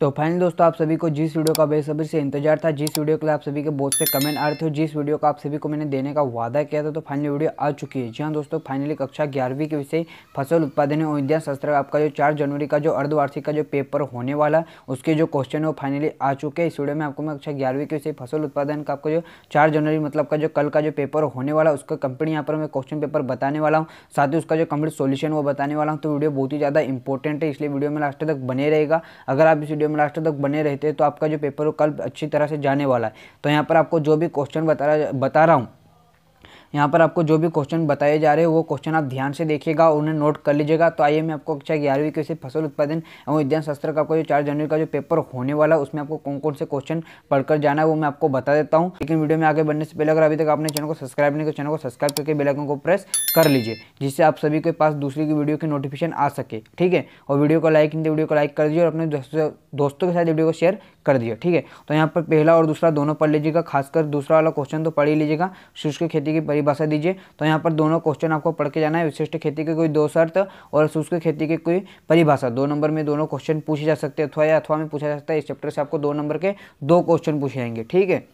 तो फाइनल दोस्तों आप सभी को जिस वीडियो का बेसब्री से इंतजार था जिस वीडियो के लिए आप सभी के बहुत से कमेंट आ रहे थे जिस वीडियो का आप सभी को मैंने देने का वादा किया था तो फाइनली वीडियो आ चुकी है जी हाँ दोस्तों फाइनली कक्षा ग्यारहवीं के विषय फसल उत्पादन और उद्यान शास्त्र आपका जो चार जनवरी का जो अर्धवार्षिक का जो पेपर होने वाला उसके जो क्वेश्चन है वो फाइनली आ चुके हैं इस वीडियो में आपको मैं कक्षा ग्यारहवीं के विषय फसल उत्पादन का आपका जो चार जनवरी मतलब का जो कल का जो पेपर होने वाला उसका कंप्लीट यहाँ पर मैं क्वेश्चन पेपर बताने वाला हूँ साथ ही उसका जो कंप्लीट सोल्यूशन वो बताने वाला हूँ तो वीडियो बहुत ही ज़्यादा इंपॉर्टेंट है इसलिए वीडियो में लास्ट तक बने रहेगा अगर आप इस वीडियो एग्जाम लास्ट तक बने रहते हैं तो आपका जो पेपर हो कल अच्छी तरह से जाने वाला है तो यहाँ पर आपको जो भी क्वेश्चन बता रहा बता रहा हूँ यहाँ पर आपको जो भी क्वेश्चन बताए जा रहे हैं वो क्वेश्चन आप ध्यान से देखिएगा उन्हें नोट कर लीजिएगा तो आइए मैं आपको कक्षा ग्यारहवीं के फसल उत्पादन एवं उद्यान शास्त्र का आपको जो चार जनवरी का जो पेपर होने वाला है उसमें आपको कौन कौन से क्वेश्चन पढ़कर जाना है वो मैं आपको बता देता हूँ लेकिन वीडियो में आगे बढ़ने से पहले अगर अभी तक आपने चैनल को सब्सक्राइब नहीं किया चैनल को सब्सक्राइब करके बेलाइकन को प्रेस कर लीजिए जिससे आप सभी के पास दूसरी की वीडियो की नोटिफिकेशन आ सके ठीक है और वीडियो को लाइक नहीं वीडियो को लाइक कर दीजिए और अपने दोस्तों के साथ वीडियो को शेयर कर दिए ठीक है तो यहाँ पर पहला और दूसरा दोनों पढ़ लीजिएगा खासकर दूसरा वाला क्वेश्चन तो पढ़ ही लीजिएगा शुष्क खेती की परिभाषा भाषा दीजिए तो यहाँ पर दोनों क्वेश्चन आपको पढ़ के जाना है विशिष्ट खेती के कोई दो शर्त और शुष्क खेती की कोई परिभाषा दो नंबर में दोनों क्वेश्चन पूछे जा सकते हैं अथवा या अथवा में पूछा जा सकता है इस चैप्टर से आपको दो नंबर के दो क्वेश्चन पूछे जाएंगे ठीक है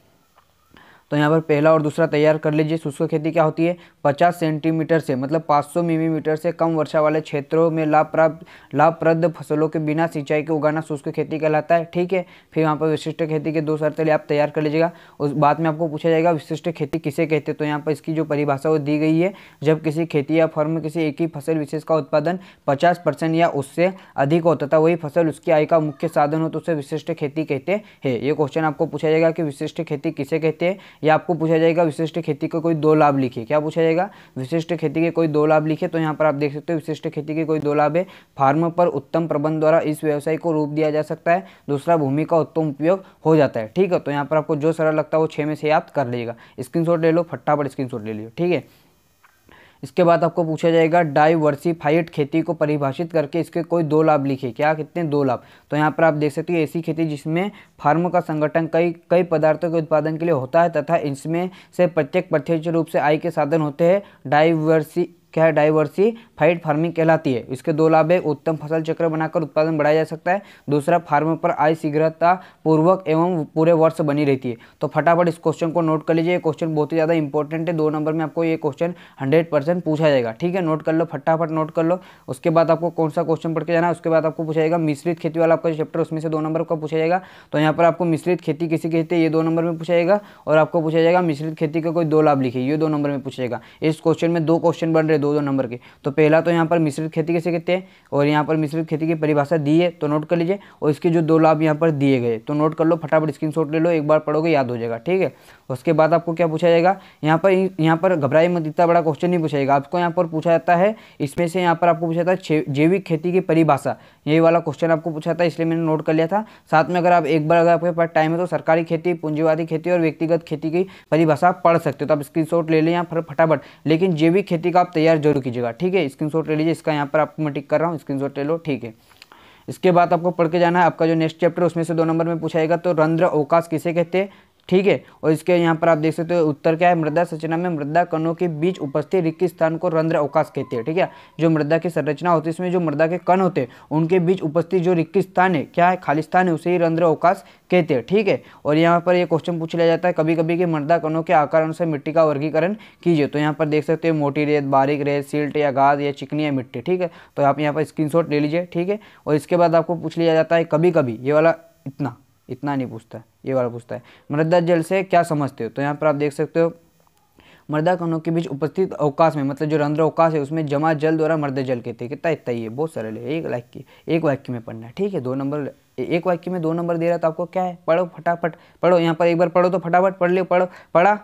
तो यहाँ पर पहला और दूसरा तैयार कर लीजिए शुष्क खेती क्या होती है पचास सेंटीमीटर से मतलब 500 मिलीमीटर से कम वर्षा वाले क्षेत्रों में लाभ प्राप्त लाभप्रद फसलों के बिना सिंचाई के उगाना शुष्क खेती कहलाता है ठीक है फिर वहाँ पर विशिष्ट खेती के दो शर्तें आप तैयार कर लीजिएगा उस बाद में आपको पूछा जाएगा विशिष्ट खेती किसे कहते हैं तो यहाँ पर इसकी जो परिभाषा वो दी गई है जब किसी खेती या फर्म किसी एक ही फसल विशेष का उत्पादन पचास परसेंट या उससे अधिक हो तथा वही फसल उसकी आय का मुख्य साधन हो तो उसे विशिष्ट खेती कहते हैं ये क्वेश्चन आपको पूछा जाएगा कि विशिष्ट खेती किसे कहते हैं या आपको पूछा जाएगा विशिष्ट खेती के कोई दो लाभ लिखिए क्या पूछा जाएगा विशिष्ट खेती के कोई दो लाभ लिखे तो यहाँ पर आप देख सकते हो विशिष्ट खेती के कोई दो लाभ है फार्म पर उत्तम प्रबंध द्वारा इस व्यवसाय को रूप दिया जा सकता है दूसरा भूमि का उत्तम उपयोग हो जाता है ठीक है तो यहाँ पर आपको जो सरल लगता है वो छः में से याद कर लीजिएगा स्क्रीनशॉट ले लो फटाफट स्क्रीनशॉट ले लीजिए ठीक है इसके बाद आपको पूछा जाएगा डाइवर्सिफाइड खेती को परिभाषित करके इसके कोई दो लाभ लिखे क्या कितने दो लाभ तो यहाँ पर आप देख सकते हो ऐसी खेती जिसमें फार्म का संगठन कई कई पदार्थों के उत्पादन के लिए होता है तथा इसमें से प्रत्येक प्रत्यक्ष रूप से आय के साधन होते हैं डाइवर्सी क्या है डाइवर्सिफाइड फार्मिंग कहलाती है इसके दो लाभ है उत्तम फसल चक्र बनाकर उत्पादन बढ़ाया जा सकता है दूसरा फार्म पर आय शीघ्रता पूर्वक एवं पूरे वर्ष बनी रहती है तो फटाफट इस क्वेश्चन को नोट कर लीजिए ये क्वेश्चन बहुत ही ज़्यादा इंपॉर्टेंट है दो नंबर में आपको ये क्वेश्चन हंड्रेड पूछा जाएगा ठीक है नोट कर लो फटाफट नोट कर लो उसके बाद आपको कौन सा क्वेश्चन पढ़ के जाना है उसके बाद आपको पूछा जाएगा मिश्रित खेती वाला आपका चैप्टर उसमें से दो नंबर का पूछा जाएगा तो यहाँ पर आपको मिश्रित खेती किसी कहते हैं ये दो नंबर में पूछा जाएगा और आपको पूछा जाएगा मिश्रित खेती का कोई दो लाभ लिखे ये दो नंबर में पूछेगा इस क्वेश्चन में दो क्वेश्चन बन रहे दो दो नंबर के तो पहला तो यहाँ पर मिश्रित खेती कैसे कहते हैं और यहाँ पर मिश्रित खेती की परिभाषा दी है तो नोट कर लीजिए और इसके जो दो लाभ यहाँ पर दिए गए तो नोट कर लो फटाफट स्क्रीन ले लो एक बार पढ़ोगे याद हो जाएगा ठीक है उसके बाद आपको क्या पूछा जाएगा यहाँ पर यहाँ पर घबराई मत इतना बड़ा क्वेश्चन नहीं पूछा जाएगा आपको यहाँ पर पूछा जाता है इसमें से यहाँ पर आपको पूछा जाता है जैविक खेती की परिभाषा यही वाला क्वेश्चन आपको पूछा था इसलिए मैंने नोट कर लिया था साथ में अगर आप एक बार अगर आपके पास टाइम है तो सरकारी खेती पूंजीवादी खेती और व्यक्तिगत खेती की परिभाषा पढ़ सकते हो तो आप स्क्रीन ले लें यहाँ पर फटाफट लेकिन जैविक खेती का आप तैयार शेयर जरूर कीजिएगा ठीक है स्क्रीनशॉट ले लीजिए इसका यहाँ पर आपको मैं टिक कर रहा हूँ स्क्रीनशॉट ले लो ठीक है इसके बाद आपको पढ़ के जाना है आपका जो नेक्स्ट चैप्टर उसमें से दो नंबर में पूछाएगा तो रंध्र अवकाश किसे कहते हैं ठीक है और इसके यहाँ पर आप देख सकते हो उत्तर क्या है मृदा संरचना में मृदा कणों के बीच उपस्थित रिक्त स्थान को रंध्र अवकाश कहते हैं ठीक है जो मृदा की संरचना होती है इसमें जो मृदा के कण होते हैं उनके बीच उपस्थित जो रिक्त स्थान है क्या है खाली स्थान है उसे ही रंध्र अवकाश कहते हैं ठीक है और यहाँ पर ये क्वेश्चन पूछ लिया जाता है कभी कभी कि मृदा कणों के आकार अनुसार मिट्टी का वर्गीकरण कीजिए तो यहाँ पर देख सकते हो मोटी रेत बारीक रेत सिल्ट या गाज या चिकनी या मिट्टी ठीक है तो आप यहाँ पर स्क्रीन ले लीजिए ठीक है और इसके बाद आपको पूछ लिया जाता है कभी कभी ये वाला इतना इतना नहीं पूछता ये वाला पूछता है मृदा जल से क्या समझते हो तो यहाँ पर आप देख सकते हो मृदा कणों के बीच उपस्थित अवकाश में मतलब जो रंध्र अवकाश है उसमें जमा जल द्वारा मृदा जल कहते हैं कितना इतना ही है बहुत सरल है एक वाक्य एक वाक्य में पढ़ना है ठीक है दो नंबर एक वाक्य में दो नंबर दे रहा तो आपको क्या है पढ़ो फटाफट पढ़ो यहाँ पर एक बार पढ़ो तो फटाफट पढ़ लियो पढ़ो पढ़ा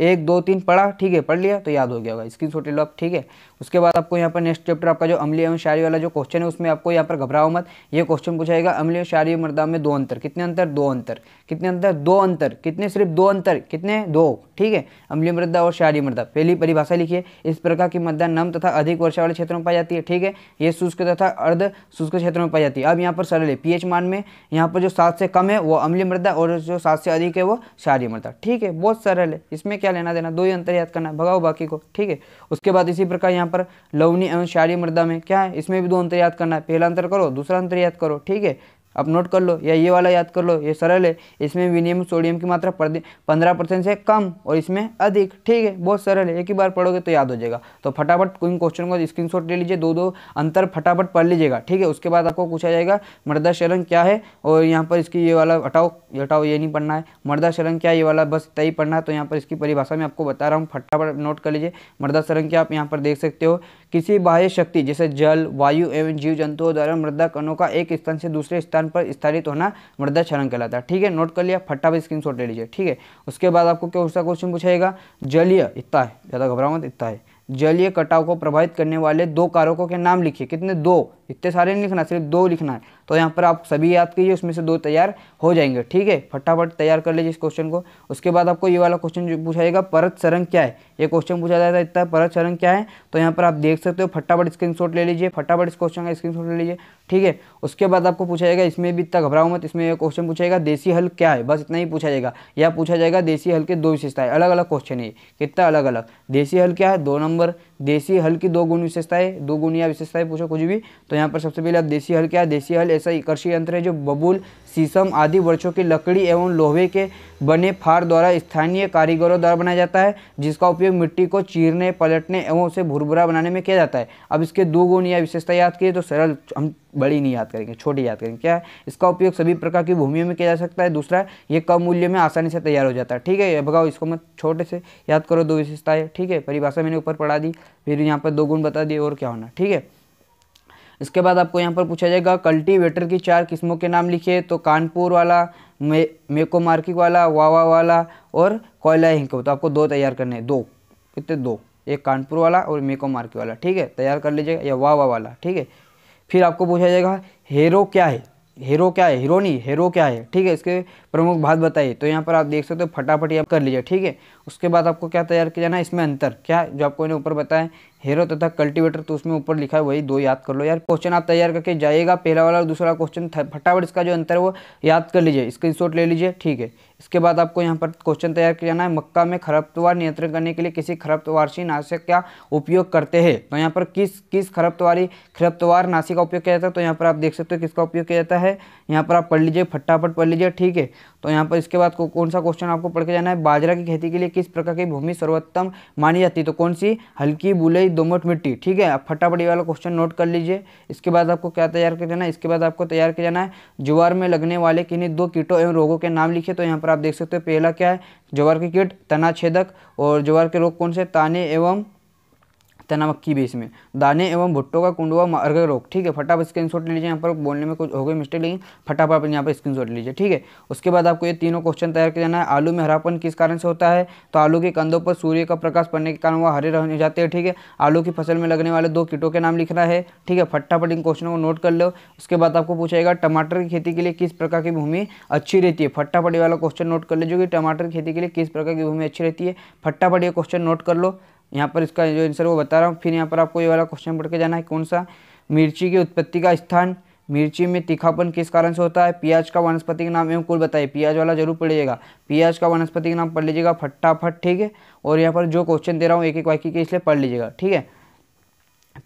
एक दो तीन पढ़ा ठीक है पढ़ लिया तो याद हो गया होगा स्क्रीन शॉट लो आप ठीक है उसके बाद आपको यहाँ पर नेक्स्ट चैप्टर आपका जो अमली एवं शायरी वाला जो क्वेश्चन है उसमें आपको यहाँ पर घबराओ मत ये क्वेश्चन पूछाएगा अमली एवं शायरी मरदाम में दो अंतर कितने अंतर दो अंतर कितने अंतर दो अंतर कितने सिर्फ दो अंतर कितने दो ठीक है अमली मृदा और शायरी मृदा पहली परिभाषा लिखिए इस प्रकार की मृदा नम तथा अधिक वर्षा वाले क्षेत्रों में पाई जाती है ठीक है ये शुष्क तथा अर्ध शुष्क क्षेत्रों में पाई जाती है अब यहाँ पर सरल है पीएच मान में यहाँ पर जो सात से कम है वो अमली मृदा और जो सात से अधिक है वो क्षारीय मृदा ठीक है बहुत सरल है इसमें क्या लेना देना दो ही अंतर याद करना भगाओ बाकी को ठीक है उसके बाद इसी प्रकार यहाँ पर लवनी एवं क्षारीय मृदा में क्या है इसमें भी दो अंतर याद करना है पहला अंतर करो दूसरा अंतर याद करो ठीक है अब नोट कर लो या ये वाला याद कर लो ये सरल है इसमें विनियम सोडियम की मात्रा पंद्रह परसेंट से कम और इसमें अधिक ठीक है बहुत सरल है एक ही बार पढ़ोगे तो याद हो जाएगा तो फटाफट कोई क्वेश्चन को स्क्रीनशॉट ले लीजिए दो दो अंतर फटाफट पढ़ लीजिएगा ठीक है उसके बाद आपको पूछा जाएगा मर्दा शरण क्या है और यहाँ पर इसकी ये वाला हटाओ हटाओ ये नहीं पढ़ना है मर्दा शरण क्या ये वाला बस तय ही पढ़ना है तो यहाँ पर इसकी परिभाषा में आपको बता रहा हूँ फटाफट नोट कर लीजिए मर्दा शरण क्या आप यहाँ पर देख सकते हो किसी बाह्य शक्ति जैसे जल वायु एवं जीव जंतुओं द्वारा मृदा कणों का एक स्थान से दूसरे स्थान पर स्थानित होना मृदा क्षरण कहलाता है ठीक है नोट कर लिया फटाफट स्क्रीन ले लीजिए ठीक है उसके बाद आपको क्या उसका क्वेश्चन पूछाएगा जलीय इतना है ज़्यादा घबराओ मत इतना है जलीय कटाव को प्रभावित करने वाले दो कारकों के नाम लिखिए कितने दो इतने सारे नहीं लिखना सिर्फ दो लिखना है तो यहाँ पर आप सभी याद कीजिए उसमें से दो तैयार हो जाएंगे ठीक है फटाफट तैयार कर लीजिए इस क्वेश्चन को उसके बाद आपको ये वाला क्वेश्चन पूछा जाएगा परत सरंग क्या है ये क्वेश्चन पूछा जाता है इतना परत सरंग क्या है तो यहाँ पर आप देख सकते हो फटाफट स्क्रीन ले लीजिए फटाफट इस क्वेश्चन का स्क्रीन ले लीजिए ठीक है उसके बाद आपको पूछा जाएगा इसमें भी इतना घबराओ मत इसमें क्वेश्चन पूछा जाएगा देसी हल क्या है बस इतना ही पूछा जाएगा या पूछा जाएगा देसी हल के दो विशेषताएं अलग अलग क्वेश्चन है कितना अलग अलग देसी हल क्या है दो नंबर देसी हल की दो गुण विशेषताएं दो गुण या विशेषताएं पूछो कुछ भी तो यहाँ पर सबसे पहले आप देसी हल क्या है देसी हल ऐसा कृषि यंत्र है जो बबूल शीशम आदि वर्षों की लकड़ी एवं लोहे के बने फार द्वारा स्थानीय कारीगरों द्वारा बनाया जाता है जिसका उपयोग मिट्टी को चीरने पलटने एवं उसे भुरभुरा बनाने में किया जाता है अब इसके दो गुण या विशेषता याद किए तो सरल हम बड़ी नहीं याद करेंगे छोटी याद करेंगे क्या है इसका उपयोग सभी प्रकार की भूमियों में किया जा सकता है दूसरा ये कम मूल्य में आसानी से तैयार हो जाता है ठीक है भगाओ इसको मत छोटे से याद करो दो विशेषताएँ ठीक है परिभाषा मैंने ऊपर पढ़ा दी फिर यहाँ पर दो गुण बता दिए और क्या होना ठीक है इसके बाद आपको यहाँ पर पूछा जाएगा कल्टीवेटर की चार किस्मों के नाम लिखिए तो कानपुर वाला मे मेको मार्किक वाला वावा वाला और कोयला हिंको तो आपको दो तैयार करने हैं दो कितने दो एक कानपुर वाला और मेको मार्किक वाला ठीक है तैयार कर लीजिएगा या वावा वाला ठीक है फिर आपको पूछा जाएगा हेरो क्या है हेरो क्या है हीरो नहीं हेरो क्या है ठीक है इसके प्रमुख बात बताइए तो यहाँ पर आप देख सकते हो फटाफट ये कर लीजिए ठीक है उसके बाद आपको क्या तैयार किया जाना है इसमें अंतर क्या जो आपको इन्हें ऊपर बताया हेरो तथा कल्टीवेटर तो उसमें ऊपर लिखा है वही दो याद कर लो यार क्वेश्चन आप तैयार करके जाइएगा पहला वाला और दूसरा क्वेश्चन फटाफट इसका जो अंतर है वो याद कर लीजिए शॉट ले लीजिए ठीक है इसके बाद आपको यहाँ पर क्वेश्चन तैयार किया जाना है मक्का में खरपतवार नियंत्रण करने के लिए किसी खरपतवारशी नाशक का उपयोग करते हैं तो यहाँ पर किस किस खरपतवारी खरपतवार नाशी का उपयोग किया जाता है तो यहाँ पर आप देख सकते हो किसका उपयोग किया जाता है यहाँ पर आप पढ़ लीजिए फटाफट पढ़ लीजिए ठीक है तो यहाँ पर इसके बाद को कौन सा क्वेश्चन आपको पढ़ के जाना है बाजरा की खेती के लिए किस प्रकार की भूमि सर्वोत्तम मानी जाती है तो कौन सी हल्की बुलई दोमट मिट्टी ठीक है आप फटाफटी वाला क्वेश्चन नोट कर लीजिए इसके बाद आपको क्या तैयार कर जाना है इसके बाद आपको तैयार किया जाना है ज्वार में लगने वाले किन्हीं दो कीटों एवं रोगों के नाम लिखे तो यहाँ पर आप देख सकते हो पहला क्या है ज्वार की कीट तनाछेदक और ज्वार के रोग कौन से ताने एवं नमक की बेस में दाने एवं भुट्टो का कुंडवा मार्ग रोग ठीक है फटाफट स्क्रीन शॉट लीजिए यहाँ पर बोलने में कुछ हो गई मिस्टेक लेकिन फटाफट यहाँ पर स्क्रीन शॉट लीजिए ठीक है उसके बाद आपको ये तीनों क्वेश्चन तैयार किया जाना है आलू में हरापन किस कारण से होता है तो आलू के कंधों पर सूर्य का प्रकाश पड़ने के कारण वह हरे रहने जाते हैं ठीक है आलू की फसल में लगने वाले दो कीटों के नाम लिखना है ठीक है फटाफट इन क्वेश्चनों को नोट कर लो उसके बाद आपको पूछेगा टमाटर की खेती के लिए किस प्रकार की भूमि अच्छी रहती है फटाफट वाला क्वेश्चन नोट कर लीजिए कि टमाटर की खेती के लिए किस प्रकार की भूमि अच्छी रहती है फटाफट ये क्वेश्चन नोट कर लो यहाँ पर इसका जो आंसर वो बता रहा हूँ फिर यहाँ पर आपको ये वाला क्वेश्चन पढ़ के जाना है कौन सा मिर्ची की उत्पत्ति का स्थान मिर्ची में तीखापन किस कारण से होता है प्याज का वनस्पति का नाम एवं कुल बताइए प्याज वाला जरूर पढ़िएगा प्याज का वनस्पति का नाम पढ़ लीजिएगा फटाफट ठीक है और यहाँ पर जो क्वेश्चन दे रहा हूँ एक एक वाक्य के इसलिए पढ़ लीजिएगा ठीक है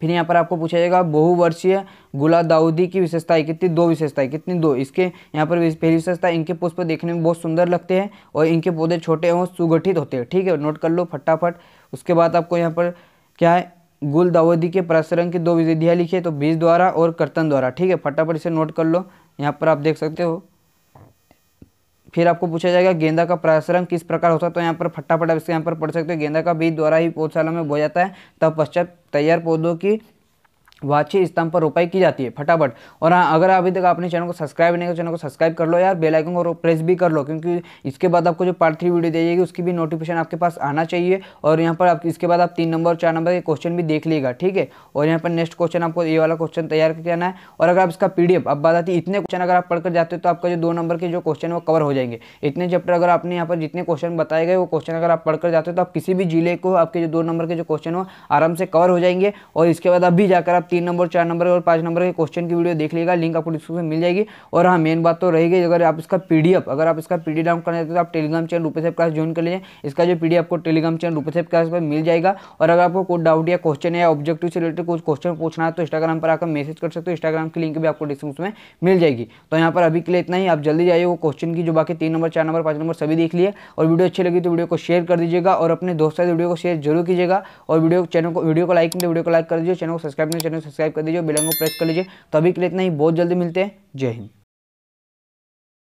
फिर यहाँ पर आपको पूछा जाएगा बहुवर्षीय गुला दाऊदी की विशेषताएं कितनी दो विशेषताएं कितनी दो इसके यहाँ पर पहली विशेषता इनके पुष्प देखने में बहुत सुंदर लगते हैं और इनके पौधे छोटे और सुगठित होते हैं ठीक है नोट कर लो फटाफट उसके बाद आपको यहाँ पर क्या है गुल दाऊदी के प्रसरण की दो विधियाँ लिखी है तो बीज द्वारा और कर्तन द्वारा ठीक है फटाफट इसे नोट कर लो यहाँ पर आप देख सकते हो फिर आपको पूछा जाएगा गेंदा का प्रसरण किस प्रकार हो सकता है तो यहाँ पर फटाफट आप इसके यहाँ पर पढ़ सकते हो गेंदा का बीज द्वारा ही पौधशाला में बोया जाता है तब पश्चात तैयार पौधों की वाची स्तंभ पर रोपाई की जाती है फटाफट और हाँ अगर अभी तक आपने चैनल को सब्सक्राइब नहीं किया चैनल को सब्सक्राइब कर लो यार बेल आइकन को प्रेस भी कर लो क्योंकि इसके बाद आपको जो पार्ट थ्री वीडियो दी जाएगी उसकी भी नोटिफिकेशन आपके पास आना चाहिए और यहाँ पर आप इसके बाद आप तीन नंबर और चार नंबर के क्वेश्चन भी देख लेगा ठीक है और यहाँ पर नेक्स्ट क्वेश्चन आपको ये वाला क्वेश्चन तैयार करना है और अगर आप इसका पीडीएफ अब बात आती इतने क्वेश्चन अगर आप पढ़कर जाते हो तो आपका जो दो नंबर के जो क्वेश्चन वो कवर हो जाएंगे इतने चैप्टर अगर आपने यहाँ पर जितने क्वेश्चन बताए गए वो क्वेश्चन अगर आप पढ़कर जाते हो तो आप किसी भी जिले को आपके जो दो नंबर के जो क्वेश्चन हो आराम से कवर हो जाएंगे और इसके बाद अभी जाकर आप तीन नंबर चार नंबर और पाँच नंबर के क्वेश्चन की वीडियो देख लीजिएगा लिंक आपको डिस्क्रिप्शन मिल जाएगी और हाँ मेन बात तो रहेगी अगर आप इसका पीडीएफ अगर आप इसका डी डाउन करना चाहते हो तो आप टेलीग्राम चैनल रूपे क्लास ज्वाइन कर लीजिए इसका जो डी आपको टेलीग्राम चैनल रूपे क्लास पर मिल जाएगा और अगर आपको कोई डाउट या क्वेश्चन या ऑब्जेक्टिव से रिलेटेड कुछ क्वेश्चन पूछना है तो इंस्टाग्राम पर आकर मैसेज कर सकते हो इंस्टाग्राम की लिंक भी आपको डिस्क्रिप्शन में मिल जाएगी तो यहाँ पर अभी के लिए इतना ही आप जल्दी जाइए वो क्वेश्चन की जो बाकी तीन नंबर चार नंबर पाँच नंबर सभी देख लिए और वीडियो अच्छी लगी तो वीडियो को शेयर कर दीजिएगा और अपने दोस्तों से वीडियो को शेयर जरूर कीजिएगा और वीडियो चैनल को वीडियो को लाइक वीडियो को लाइक कर दीजिए चैनल को सब्सक्राइब नहीं चैनल सब्सक्राइब कर दीजिए बिलंग को प्रेस कर लीजिए तभी के लिए इतना ही बहुत जल्दी मिलते हैं जय हिंद